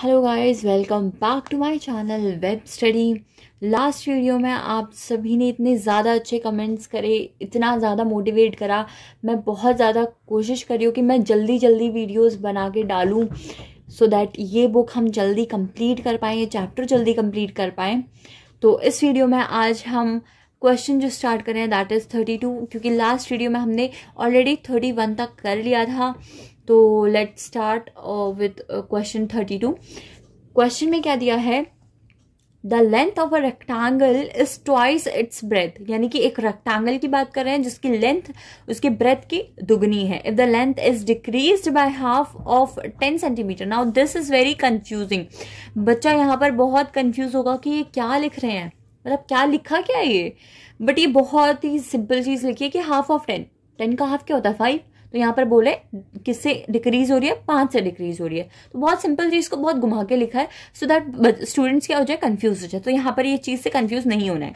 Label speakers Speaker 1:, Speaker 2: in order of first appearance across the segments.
Speaker 1: Hello guys welcome back to my channel web study last video में आप सभी ने इतने ज़्यादा अच्छे कमेंट्स करे इतना ज़्यादा मोटिवेट करा मैं बहुत ज़्यादा कोशिश करी हूँ कि मैं जल्दी जल्दी वीडियोस बना के डालूँ सो दैट ये बुक हम जल्दी कंप्लीट कर पाएँ ये चैप्टर जल्दी कंप्लीट कर पाएँ तो इस वीडियो में आज हम क्वेश्चन जो स्टार्ट करें दैट इज़ थर्टी टू क्योंकि लास्ट वीडियो में हमने ऑलरेडी थर्टी वन तक कर लिया था तो let start with question thirty two question में क्या दिया है the length of a rectangle is twice its breadth यानी कि एक रेक्टेंगल की बात कर रहे हैं जिसकी लेंथ उसके ब्रेथ की दुगनी है if the length is decrease by half of ten centimetre now this is very confusing बच्चा यहाँ पर बहुत कंफ्यूज होगा कि ये क्या लिख रहे हैं मतलब क्या लिखा क्या ये बट ये बहुत ही सिंपल चीज़ लिखी है कि हाफ ऑफ टेन टेन का हाफ क्या होता है फाइव तो यहाँ पर बोले किससे डिक्रीज हो रही है पाँच से डिक्रीज हो रही है तो बहुत सिंपल चीज़ को बहुत घुमा के लिखा है सो दैट स्टूडेंट्स क्या हो जाए कन्फ्यूज हो जाए तो यहाँ पर ये चीज़ से कन्फ्यूज नहीं होना है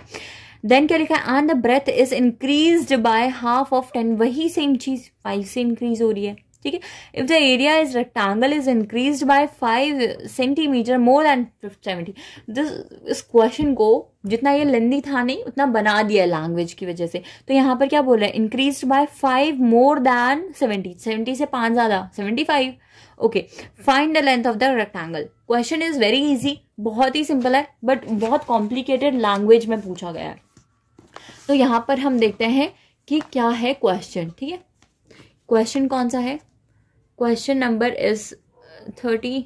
Speaker 1: देन क्या लिखा है and the breadth is increase by half of ten वही सेम चीज़ फाइव से इंक्रीज हो रही है ठीक है if the area is rectangle is increase by five centimetre more than seventy this इस क्वेश्चन को जितना ये लेंदी था नहीं उतना बना दिया लैंग्वेज की वजह से तो यहाँ पर क्या बोल रहे हैं increase by five more than seventy seventy से पाँच ज़्यादा seventy five okay find the length of the rectangle question is very easy बहुत ही सिंपल है बट बहुत कॉम्प्लिकेटेड लैंग्वेज में पूछा गया है तो यहाँ पर हम देखते हैं कि क्या है क्वेश्चन ठीक है क्वेश्चन कौन सा है question number is thirty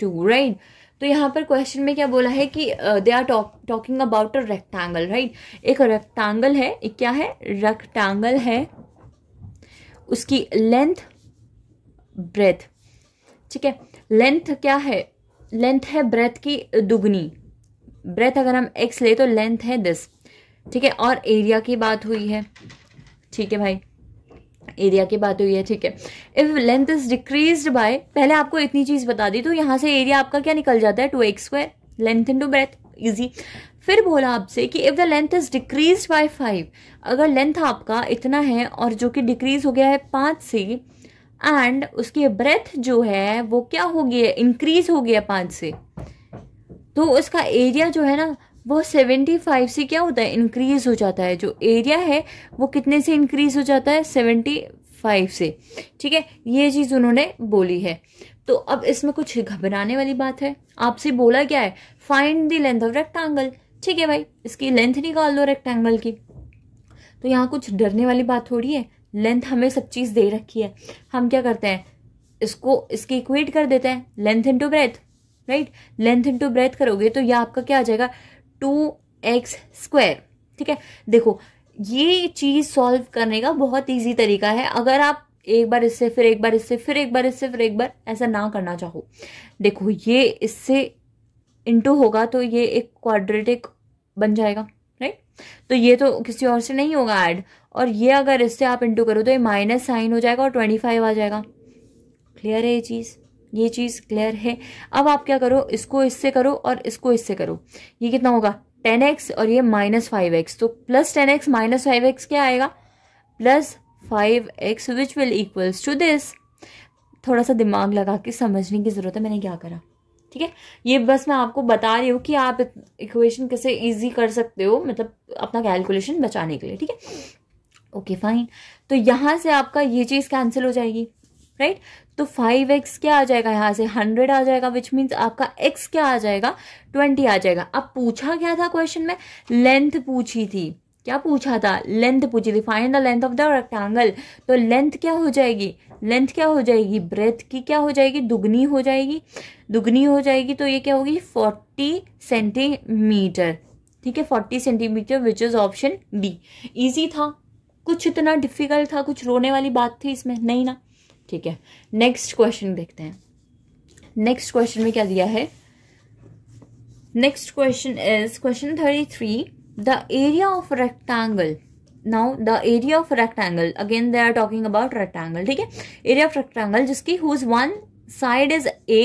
Speaker 1: two right तो यहाँ पर क्वेश्चन में क्या बोला है कि they are talking about a rectangle right एक रेक्टेंगल है एक क्या है रेक्टेंगल है उसकी लेंथ ब्रेथ ठीक है लेंथ क्या है लेंथ है ब्रेथ की दुगनी ब्रेथ अगर हम एक्स ले तो लेंथ है दिस ठीक है और एरिया की बात हुई है ठीक है भाई एरिया की बात हुई है ठीक है if length is decrease by पहले आपको इतनी चीज़ बता दी तो यहाँ से एरिया आपका क्या निकल जाता है two x square length into breadth easy फिर बोला आपसे कि if the length is decrease by five अगर लेंथ आपका इतना है और जो कि डिक्रीज हो गया है पांच से एंड उसकी ब्रेथ जो है वो क्या हो गई है इंक्रीज हो गया पांच से तो उसका एरिया जो है ना वो 75 से क्या होता है इंक्रीज़ हो जाता है जो एरिया है वो कितने से इंक्रीज़ हो जाता है 75 से ठीक है ये चीज़ उन्होंने बोली है तो अब इसमें कुछ घबराने वाली बात है आपसे बोला क्या है find the length of rectangle ठीक है भाई इसकी लेंथ निकाल लो रेक्टेंगल की तो यहाँ कुछ डरने वाली बात थोड़ी है लेंथ हमें सब चीज़ दे रखी है हम क्या करते हैं इसको इसकी इक्वेट कर देते हैं length into breadth right length into breadth करोगे तो यह आपका क्या आ जाएगा टू एक्स स्क्वायर ठीक है देखो ये चीज़ सॉल्व करने का बहुत ईजी तरीका है अगर आप एक बार इससे फिर एक बार इससे फिर एक बार इससे फिर एक बार ऐसा ना करना चाहो देखो ये इससे इंटू होगा तो ये एक क्वाड्रेटिक बन जाएगा राइट तो ये तो किसी और से नहीं होगा ऐड और ये अगर इससे आप इंटू करो तो ये माइनस साइन हो जाएगा और ट्वेंटी फाइव आ जाएगा क्लियर है ये चीज़ ये चीज़ क्लियर है अब आप क्या करो इसको इससे करो और इसको इससे करो ये कितना होगा टेन एक्स और ये माइनस फाइव एक्स तो plus ten x minus five x क्या आएगा plus five x which will equals to this थोड़ा सा दिमाग लगा के समझने की ज़रूरत है मैंने क्या करा ठीक है ये बस मैं आपको बता रही हूँ कि आप इक्वेशन कैसे ईजी कर सकते हो मतलब अपना कैलकुलेशन बचाने के लिए ठीक है ओके फाइन तो यहाँ से आपका ये चीज़ कैंसिल हो जाएगी राइट तो फाइव एक्स क्या आ जाएगा यहाँ से हंड्रेड आ जाएगा विच मीन्स आपका एक्स क्या आ जाएगा ट्वेंटी आ जाएगा अब पूछा क्या था क्वेश्चन में लेंथ पूछी थी क्या पूछा था लेंथ पूछी थी find the length of the rectangle तो लेंथ क्या हो जाएगी लेंथ क्या हो जाएगी ब्रेथ की क्या हो जाएगी दुगनी हो जाएगी दुगनी हो जाएगी तो ये क्या होगी फोर्टी सेंटीमीटर ठीक है forty centimetre which is option D easy था कुछ इतना डिफिकल्ट था कुछ रोने वाली बात थी इसमें नहीं ना ठीक है नेक्स्ट क्वेश्चन देखते हैं नेक्स्ट क्वेश्चन में क्या दिया है next question is question thirty three the area of rectangle now the area of rectangle again they are talking about rectangle ठीक है एरिया ऑफ रेक्टेंगल जिसकी whose one side is a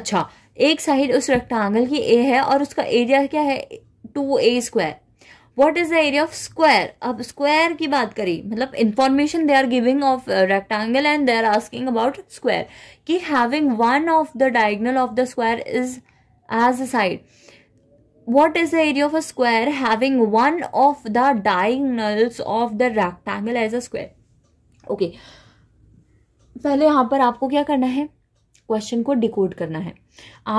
Speaker 1: अच्छा एक side उस रेक्टेंगल की ए है और उसका एरिया क्या है two a square what is the area of square अब स्क्वायर की बात करी मतलब information they are giving of rectangle and they are asking about square कि having one of the diagonal of the square is as a side what is the area of a square having one of the diagonals of the rectangle as a square okay पहले यहां पर आपको क्या करना है question को decode करना है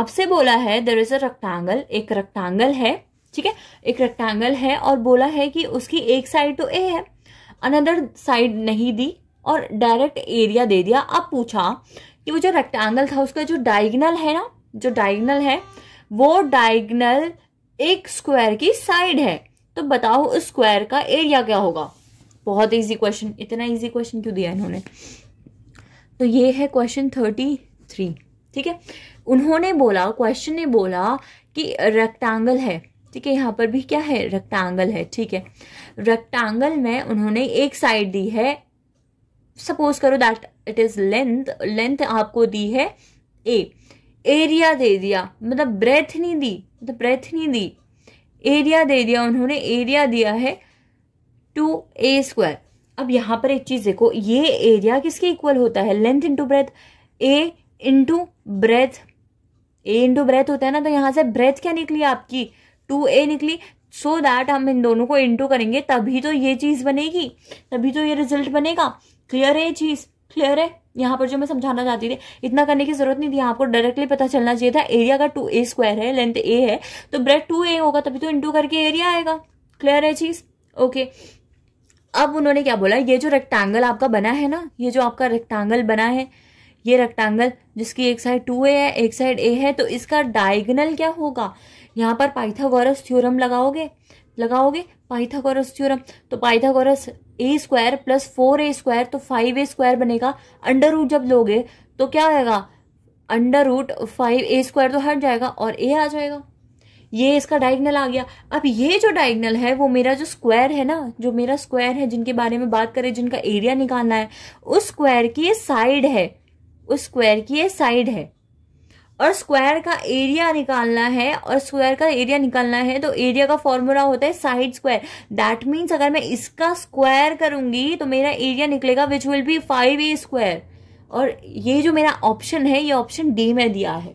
Speaker 1: आपसे बोला है देर इज अ रेक्टेंगल एक रेक्टेंगल है ठीक है एक रेक्टेंगल है और बोला है कि उसकी एक साइड तो ए है अनदर साइड नहीं दी और डायरेक्ट एरिया दे दिया अब पूछा कि वो जो रेक्टेंगल था उसका जो डायगनल है ना जो डायगनल है वो डायगनल एक स्क्वायर की साइड है तो बताओ उस स्क्वायर का एरिया क्या होगा बहुत इजी क्वेश्चन इतना इजी क्वेश्चन क्यों दिया इन्होंने तो ये है क्वेश्चन थर्टी थ्री ठीक है उन्होंने बोला क्वेश्चन ने बोला कि रेक्टेंगल है ठीक है यहाँ पर भी क्या है रेक्टांगल है ठीक है रेक्टांगल में उन्होंने एक साइड दी है सपोज करो that it is length length आपको दी है ए एरिया दे दिया मतलब ब्रेथ नहीं दी मतलब ब्रेथ नहीं दी एरिया दे दिया उन्होंने एरिया दिया है टू ए स्क्वायर अब यहाँ पर एक चीज़ देखो ये एरिया किसके इक्वल होता है length into breadth a into breadth a into breadth होता है ना तो यहाँ से ब्रेथ क्या निकली आपकी टू ए निकली सो so दैट हम इन दोनों को इंटू करेंगे तभी तो ये चीज़ बनेगी तभी तो ये रिजल्ट बनेगा क्लियर है ये चीज़ क्लियर है यहाँ पर जो मैं समझाना चाहती थी इतना करने की जरूरत नहीं थी आपको डायरेक्टली पता चलना चाहिए था एरिया का टू ए स्क्वायर है लेंथ ए है तो ब्रेड टू ए होगा तभी तो इंटू करके एरिया आएगा क्लियर है चीज़ ओके अब उन्होंने क्या बोला ये जो रेक्टेंगल आपका बना है ना ये जो आपका रेक्टेंगल बना है ये रेक्टेंगल जिसकी एक साइड टू ए है एक साइड ए है तो इसका डायगनल क्या होगा यहाँ पर पाइथागोरस थ्योरम लगाओगे लगाओगे पाइथागोरस थ्योरम तो Pythagoras a square plus four a square तो फाइव ए स्क्वायर बनेगा अंडर रूट जब लोगे तो क्या होगा under root five a square तो हट जाएगा और ए आ जाएगा ये इसका डायगनल आ गया अब ये जो डायगनल है वो मेरा जो स्क्वायर है ना जो मेरा स्क्वायर है जिनके बारे में बात करें जिनका एरिया निकालना है उस स्क्वायर की ये साइड है उस स्क्वायर की ये साइड है और स्क्वायर का एरिया निकालना है और स्क्वायर का एरिया निकालना है तो एरिया का फॉर्मूला होता है साइड स्क्वायर दैट मीन्स अगर मैं इसका स्क्वायर करूंगी तो मेरा एरिया निकलेगा which will be five a square और ये जो मेरा ऑप्शन है ये ऑप्शन डी में दिया है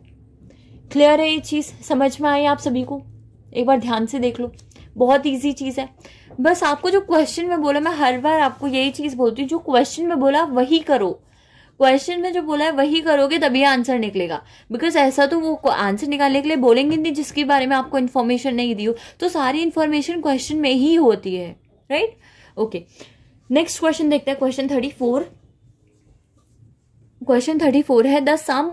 Speaker 1: क्लियर है ये चीज़ समझ में आई आप सभी को एक बार ध्यान से देख लो बहुत ईजी चीज़ है बस आपको जो क्वेश्चन में बोला मैं हर बार आपको यही चीज़ बोलती हूँ जो क्वेश्चन में बोला वही करो क्वेश्चन में जो बोला है वही करोगे तभी आंसर निकलेगा बिकॉज ऐसा तो वो आंसर निकालने के लिए बोलेंगे नहीं जिसके बारे में आपको इन्फॉर्मेशन नहीं दी हो तो सारी इन्फॉर्मेशन क्वेश्चन में ही होती है राइट ओके नेक्स्ट क्वेश्चन देखते हैं question thirty four question thirty four है the sum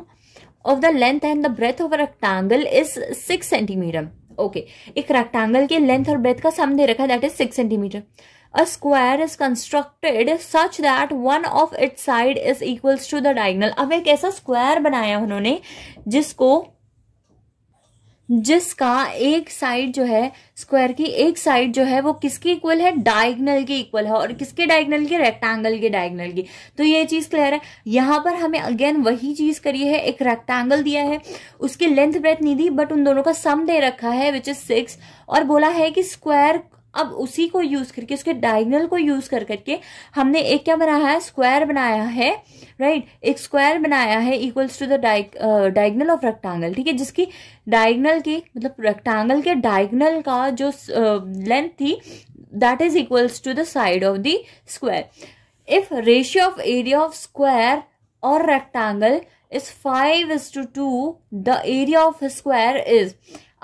Speaker 1: of the length and the breadth of rectangle is six centimetre okay एक रेक्टेंगल के लेंथ और ब्रेथ का सम दे रखा है that is six centimetre A square is constructed such that one of its side is equals to the diagonal. अब एक ऐसा square बनाया उन्होंने जिसको जिसका एक साइड जो है स्क्वायर की एक साइड जो है वो किसके इक्वल है डायगनल के इक्वल है और किसके डायगनल के रेक्टेंगल के डायगनल की तो ये चीज क्लियर है यहां पर हमें अगेन वही चीज करी है एक रेक्टेंगल दिया है उसकी लेंथ ब्रेथ नहीं दी बट उन दोनों का सम दे रखा है विच इज सिक्स और बोला है कि स्क्वायर अब उसी को यूज़ करके उसके डायगनल को यूज़ कर करके हमने एक क्या बनाया है स्क्वायर बनाया है राइट right? एक स्क्वायर बनाया है equals to the diagonal of rectangle ठीक है जिसकी डायगनल की मतलब रेक्टांगल के डायगनल का जो लेंथ uh, थी that is equals to the side of the square if ratio of area of square और rectangle is five is to two the area of square is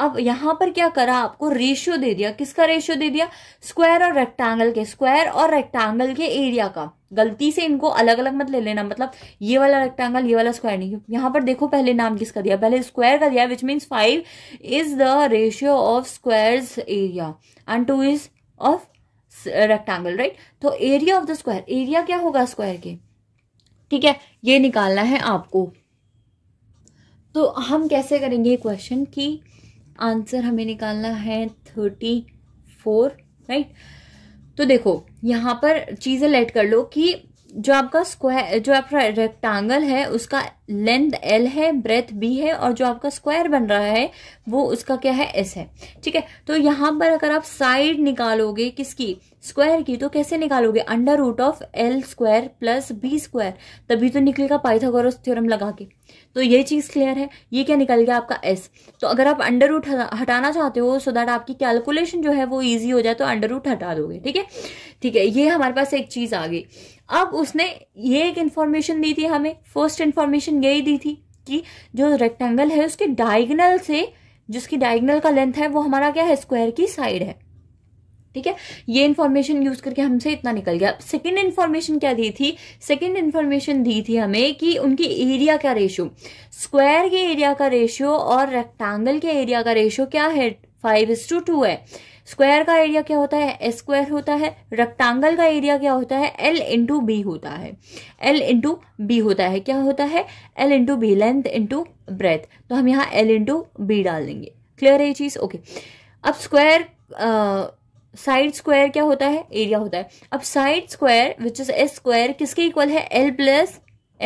Speaker 1: अब यहां पर क्या करा आपको रेशियो दे दिया किसका रेशियो दे दिया स्क्वायर और रेक्टेंगल के स्क्वायर और रेक्टेंगल के एरिया का गलती से इनको अलग अलग मत ले लेना मतलब ये वाला रेक्टेंगल ये वाला स्क्वायर नहीं यहां पर देखो पहले नाम किसका दिया पहले स्क्वायर का दिया which means five is the ratio of square area and two is of rectangle right तो area of the square area क्या होगा स्क्वायर के ठीक है ये निकालना है आपको तो हम कैसे करेंगे क्वेश्चन की आंसर हमें निकालना है थर्टी फोर राइट तो देखो यहाँ पर चीज़ें लेट कर लो कि जो आपका स्क्वायर जो आपका रेक्टेंगल है उसका लेंथ एल है ब्रेथ बी है और जो आपका स्क्वायर बन रहा है वो उसका क्या है एस है ठीक है तो यहाँ पर अगर आप साइड निकालोगे किसकी स्क्वायर की तो कैसे निकालोगे under root of L square plus B square तभी तो निकलेगा पाइथागोरस थ्योरम लगा के तो ये चीज़ क्लियर है ये क्या निकल गया आपका एस तो अगर आप अंडर रूट हटाना चाहते हो सो दैट आपकी कैलकुलेशन जो है वो ईजी हो जाए तो अंडर रूट हटा दोगे ठीक है ठीक है ये हमारे पास एक चीज़ आ गई अब उसने ये एक इन्फॉर्मेशन दी थी हमें फर्स्ट इन्फॉर्मेशन यही दी थी कि जो रेक्टेंगल है उसके डायगनल से जिसकी डायगनल का लेंथ है वो हमारा क्या है स्क्वायर की साइड है ठीक है ये इन्फॉर्मेशन यूज करके हमसे इतना निकल गया सेकेंड इन्फॉर्मेशन क्या दी थी सेकेंड इन्फॉर्मेशन दी थी हमें कि उनकी एरिया का रेशियो स्क्वायर के एरिया का रेशियो और रेक्टेंगल के एरिया का रेशियो क्या है फाइव इज टू टू है स्क्वायर का एरिया क्या होता है एस स्क्वायर होता है रेक्टेंगल का एरिया क्या होता है एल इंटू बी होता है एल इंटू बी होता है क्या होता है L into B length into breadth तो हम यहाँ एल इंटू बी डाल देंगे क्लियर है ये चीज़ ओके अब स्क्वायर साइड स्क्वायर क्या होता है एरिया होता है अब side square which is S square किसके इक्वल है L plus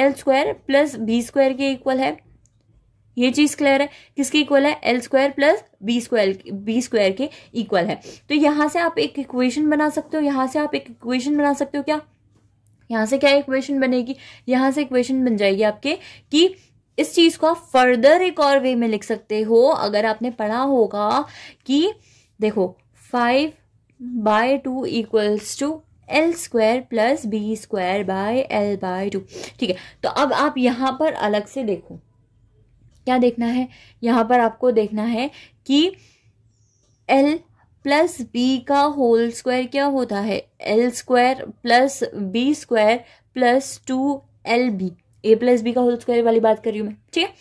Speaker 1: L square plus B square के इक्वल है ये चीज क्लियर है किसके इक्वल है L square plus B square B square के इक्वल है तो यहां से आप एक इक्वेशन बना सकते हो यहां से आप एक इक्वेशन बना सकते हो क्या यहाँ से क्या इक्वेशन बनेगी यहाँ से इक्वेशन बन जाएगी आपके कि इस चीज को आप फर्दर एक और वे में लिख सकते हो अगर आपने पढ़ा होगा कि देखो five by two equals to L square plus B square by L by two ठीक है तो अब आप यहाँ पर अलग से देखो क्या देखना है यहाँ पर आपको देखना है कि एल प्लस बी का होल स्क्वायर क्या होता है L square plus B square plus two L B A plus B का होल स्क्वायर वाली बात कर रही हूँ मैं ठीक है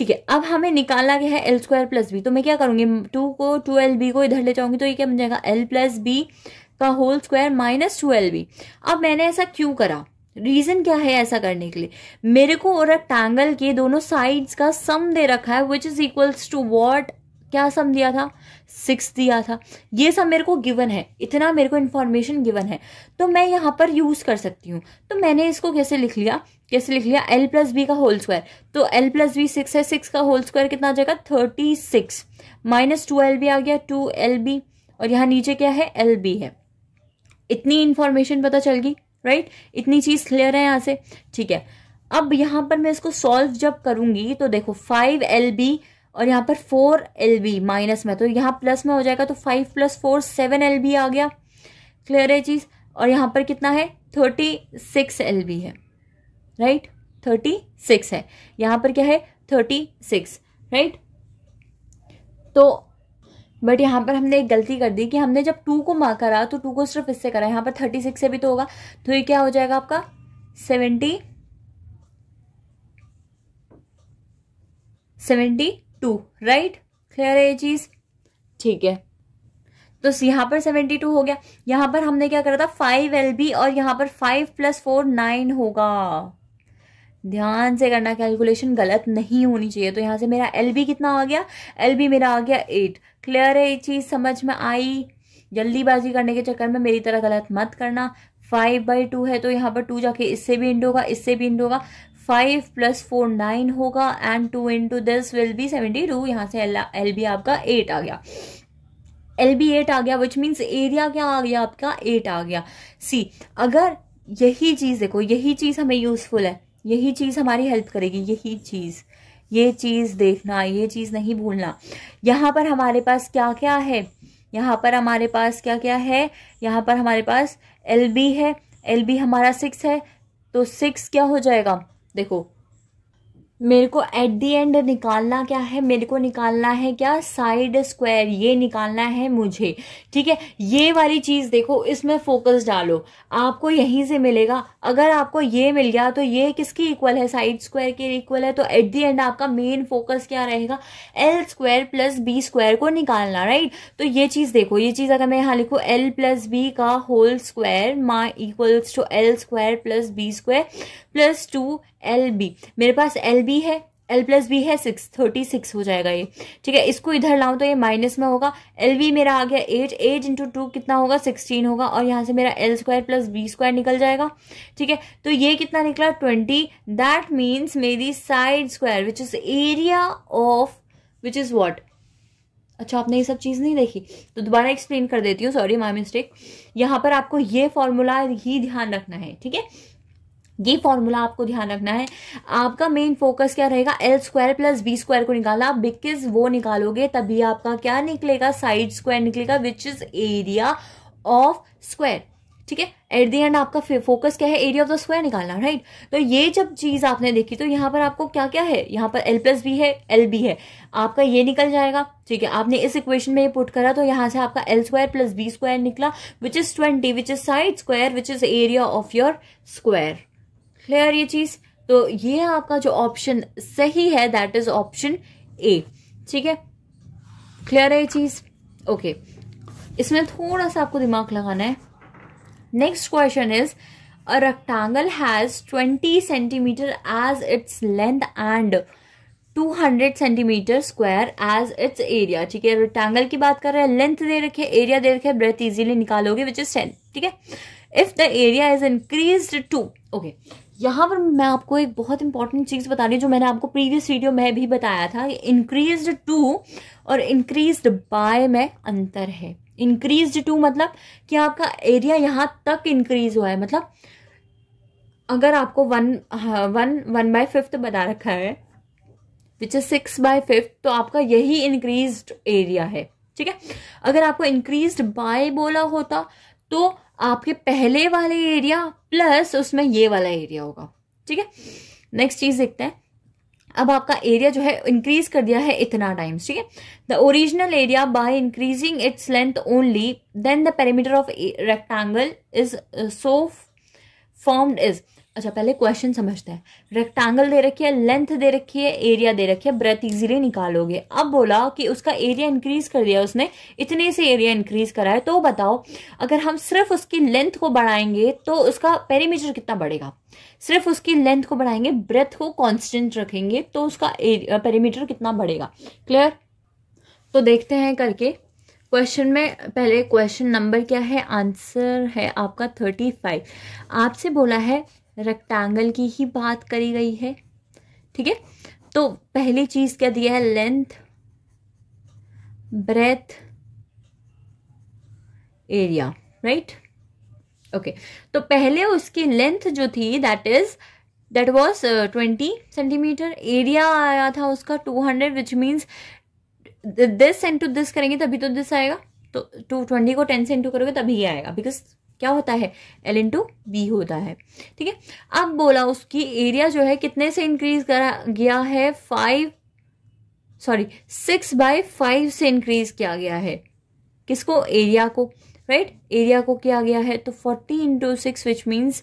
Speaker 1: ठीक है अब हमें निकालना क्या है एल स्क्वायर प्लस बी तो मैं क्या करूँगी टू को टू एल बी को इधर ले जाऊँगी तो ये क्या बन जाएगा एल प्लस बी का whole square minus two L B अब मैंने ऐसा क्यों करा रीज़न क्या है ऐसा करने के लिए मेरे को और रेक्टेंगल के दोनों साइड्स का सम दे रखा है which is equals to what क्या सम दिया था सिक्स दिया था ये सब मेरे को गिवन है इतना मेरे को इन्फॉर्मेशन गिवन है तो मैं यहाँ पर यूज़ कर सकती हूँ तो मैंने इसको कैसे लिख लिया कैसे लिख लिया एल प्लस बी का होल स्क्वायर तो एल प्लस बी सिक्स है सिक्स का होल स्क्वायर कितना आ जाएगा thirty six minus two L B आ गया टू एल बी और यहाँ नीचे क्या है एल बी है इतनी इन्फॉर्मेशन पता चल गई राइट इतनी चीज़ क्लियर है यहाँ से ठीक है अब यहाँ पर मैं इसको सॉल्व जब करूँगी तो देखो फाइव एल बी और यहाँ पर फोर एल बी माइनस में तो यहाँ प्लस में हो जाएगा तो five plus four seven L B आ गया क्लियर है चीज़ और यहाँ पर कितना है थर्टी सिक्स एल बी है राइट थर्टी सिक्स है यहाँ पर क्या है थर्टी सिक्स राइट तो बट यहाँ पर हमने एक गलती कर दी कि हमने जब टू को मार करा तो टू को सिर्फ इससे करा यहाँ पर थर्टी सिक्स से भी तो होगा तो ये क्या हो जाएगा आपका seventy seventy two right clear है ये चीज ठीक है तो यहां पर सेवेंटी टू हो गया यहां पर हमने क्या करा था फाइव एल बी और यहां पर फाइव प्लस फोर नाइन होगा ध्यान से करना कैलकुलेशन गलत नहीं होनी चाहिए तो यहां से मेरा एल बी कितना आ गया एल बी मेरा आ गया एट क्लियर है ये चीज़ समझ में आई जल्दीबाजी करने के चक्कर में मेरी तरह गलत मत करना फाइव बाई टू है तो यहाँ पर टू जाके इससे भी इंड होगा इससे भी इंड होगा फाइव प्लस फोर नाइन होगा and two into this will be seventy two यहाँ से एल एल बी आपका एट आ गया एल बी एट आ गया विच मीन्स एरिया क्या आ गया आपका एट आ गया सी अगर यही चीज़ देखो यही चीज़ हमें यूज़फुल है यही चीज़ हमारी हेल्प करेगी यही चीज़ ये चीज़ देखना ये चीज़ नहीं भूलना यहाँ पर हमारे पास क्या क्या है यहाँ पर हमारे पास क्या क्या है यहाँ पर हमारे पास एल बी है एल बी हमारा सिक्स है तो सिक्स क्या हो जाएगा देखो मेरे को एट दी एंड निकालना क्या है मेरे को निकालना है क्या साइड स्क्वायर ये निकालना है मुझे ठीक है ये वाली चीज़ देखो इसमें फोकस डालो आपको यहीं से मिलेगा अगर आपको ये मिल गया तो ये किसकी इक्वल है साइड स्क्वायर के इक्वल है तो एट दी एंड आपका मेन फोकस क्या रहेगा L square plus B square को निकालना राइट तो ये चीज़ देखो ये चीज़ अगर मैं यहाँ लिखूँ एल प्लस बी का whole square my equals to L square plus B square plus two L B मेरे पास एल बी है एल प्लस बी है सिक्स थर्टी सिक्स हो जाएगा ये ठीक है इसको इधर लाऊं तो ये माइनस में होगा एल बी मेरा आ गया एट एट इंटू टू कितना होगा सिक्सटीन होगा और यहाँ से मेरा L square plus B square निकल जाएगा ठीक है तो ये कितना निकला ट्वेंटी दैट मीन्स मेरी side square which is area of which is what अच्छा आपने ये सब चीज़ नहीं देखी तो दोबारा एक्सप्लेन कर देती हूँ सॉरी माई मिस्टेक यहाँ पर आपको ये फॉर्मूला ही ध्यान रखना है ठीक है ये फॉर्मूला आपको ध्यान रखना है आपका मेन फोकस क्या रहेगा L square plus B square को निकालना आप बिकॉज वो निकालोगे तभी आपका क्या निकलेगा साइड स्क्वायर निकलेगा which is area of square ठीक है एट दी एंड आपका फोकस क्या है एरिया ऑफ द स्क्वायर निकालना राइट तो ये जब चीज आपने देखी तो यहाँ पर आपको क्या क्या है यहाँ पर एल प्लस बी है एल बी है आपका ये निकल जाएगा ठीक है आपने इस इक्वेशन में ये पुट करा तो यहाँ से आपका L square plus B square निकला which is twenty which is side square which is area of your square clear ये चीज तो ये आपका जो ऑप्शन सही है दैट इज ऑप्शन ए ठीक है क्लियर है ये चीज ओके इसमें थोड़ा सा आपको दिमाग लगाना है next question is a rectangle has 20 centimetre as its length and 200 centimetre square as its area ठीक है रेक्टेंगल की बात कर रहे हैं लेंथ दे रखे एरिया दे रखे ब्रेथ इजीली निकालोगे विच इज टेन ठीक है if the area is increase to okay यहाँ पर मैं आपको एक बहुत इंपॉर्टेंट चीज़ बता रही हूँ जो मैंने आपको प्रीवियस वीडियो में भी बताया था इंक्रीज टू और इंक्रीज बाय में अंतर है इंक्रीज टू मतलब कि आपका एरिया यहाँ तक इंक्रीज हुआ है मतलब अगर आपको one one one by fifth बता रखा है which is six by fifth तो आपका यही इंक्रीज एरिया है ठीक है अगर आपको इंक्रीज बाय बोला होता तो आपके पहले वाले एरिया प्लस उसमें ये वाला एरिया होगा ठीक है नेक्स्ट चीज देखते हैं अब आपका एरिया जो है इंक्रीज कर दिया है इतना टाइम्स ठीक है the original area by increasing its length only then the perimeter of rectangle is so formed is अच्छा पहले क्वेश्चन समझते हैं रेक्टेंगल दे रखी है लेंथ दे रखी है एरिया दे रखी है ब्रेथ इजीली निकालोगे अब बोला कि उसका एरिया इंक्रीज कर दिया उसने इतने से एरिया इंक्रीज करा है तो बताओ अगर हम सिर्फ उसकी लेंथ को बढ़ाएंगे तो उसका पेरीमीटर कितना बढ़ेगा सिर्फ उसकी लेंथ को बढ़ाएंगे ब्रेथ को कॉन्स्टेंट रखेंगे तो उसका पेरीमीटर कितना बढ़ेगा क्लियर तो देखते हैं करके क्वेश्चन में पहले क्वेश्चन नंबर क्या है आंसर है आपका थर्टी फाइव आपसे बोला है रेक्टेंगल की ही बात करी गई है ठीक है तो पहली चीज़ क्या दिया है length breadth area right okay तो पहले उसकी लेंथ जो थी that is that was twenty centimetre area आया था उसका two hundred which means this and to this करेंगे तभी तो दिस आएगा तो टू ट्वेंटी को टेन से इंटू करोगे तभी आएगा बिकॉज क्या होता है एल इंटू बी होता है ठीक है अब बोला उसकी एरिया जो है कितने से इंक्रीज करा गया है five sorry six by five से इंक्रीज किया गया है किसको एरिया को राइट right? एरिया को किया गया है तो forty into six which means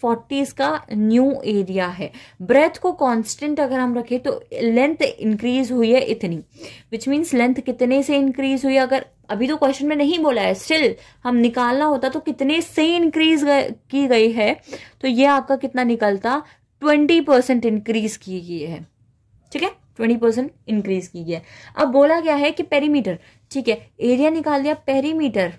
Speaker 1: forty इसका न्यू एरिया है ब्रेथ को कांस्टेंट अगर हम रखें तो लेंथ इंक्रीज हुई है इतनी विच मीन्स लेंथ कितने से इंक्रीज हुई अगर अभी तो क्वेश्चन में नहीं बोला है स्टिल हम निकालना होता तो कितने से इंक्रीज की गई है तो ये आपका कितना निकलता ट्वेंटी परसेंट इंक्रीज की गई है ठीक है ट्वेंटी परसेंट इंक्रीज की गई है अब बोला गया है कि पेरीमीटर ठीक है एरिया निकाल दिया पेरीमीटर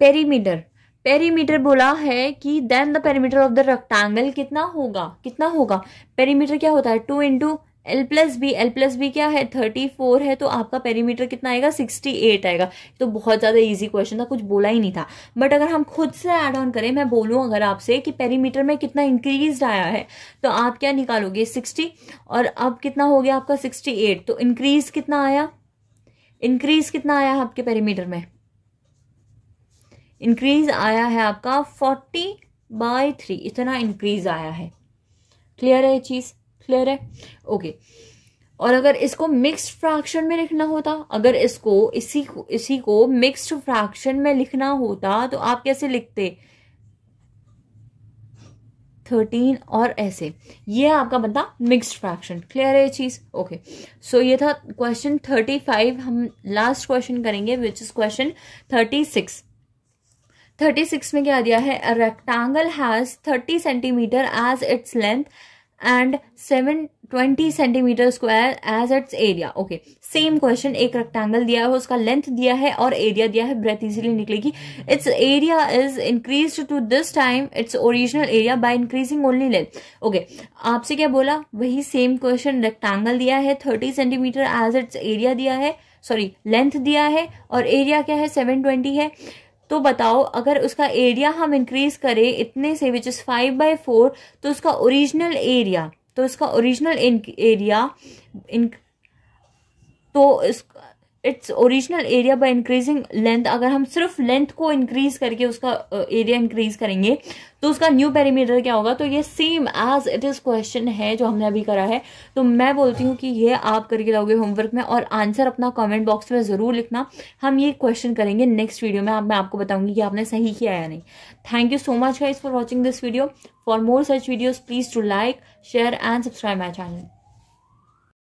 Speaker 1: पेरीमीटर पेरीमीटर बोला है कि then the perimeter of the rectangle कितना होगा कितना होगा पेरीमीटर क्या होता है two into L plus B L plus B क्या है थर्टी फोर है तो आपका पेरीमीटर कितना आएगा सिक्सटी एट आएगा तो बहुत ज़्यादा इजी क्वेश्चन था कुछ बोला ही नहीं था बट अगर हम खुद से ऐड ऑन करें मैं बोलूँ अगर आपसे कि पेरीमीटर में कितना इंक्रीज आया है तो आप क्या निकालोगे सिक्सटी और अब कितना हो गया आपका सिक्सटी एट तो इंक्रीज कितना आया इंक्रीज कितना आया आपके पेरीमीटर में इंक्रीज आया है आपका फोर्टी बाय थ्री इतना इंक्रीज आया है क्लियर है ये चीज़ क्लियर है ओके और अगर इसको मिक्स्ड फ्रैक्शन में लिखना होता अगर इसको इसी को इसी को मिक्स्ड फ्रैक्शन में लिखना होता तो आप कैसे लिखते थर्टीन और ऐसे ये आपका बनता मिक्स्ड फ्रैक्शन क्लियर है ये चीज़ ओके सो ये था क्वेश्चन थर्टी फाइव हम लास्ट क्वेश्चन करेंगे which is question thirty six thirty six में क्या दिया है rectangle has thirty centimetre as its length and seven twenty centimetre square as its area okay same question एक rectangle दिया है उसका लेंथ दिया है और एरिया दिया है ब्रेथ इजीली निकलेगी its area is increase to this time its original area by increasing only length okay आपसे क्या बोला वही सेम क्वेश्चन रेक्टेंगल दिया है thirty centimetre as its area दिया है सॉरी लेंथ दिया है और एरिया क्या है सेवन ट्वेंटी है तो बताओ अगर उसका एरिया हम इंक्रीज करें इतने से which is five by four तो उसका ओरिजिनल एरिया तो उसका ओरिजिनल एरिया इन तो इस its original area by increasing length अगर हम सिर्फ लेंथ को इंक्रीज करके उसका एरिया इंक्रीज करेंगे तो उसका न्यू पेरीमीटर क्या होगा तो ये same as it is question है जो हमने अभी करा है तो मैं बोलती हूँ कि ये आप करके लाओगे होमवर्क में और आंसर अपना कमेंट बॉक्स में ज़रूर लिखना हम ये क्वेश्चन करेंगे नेक्स्ट वीडियो में आप मैं आपको बताऊंगी कि आपने सही किया या नहीं thank you so much guys for watching this video for more such videos please to like share and subscribe my channel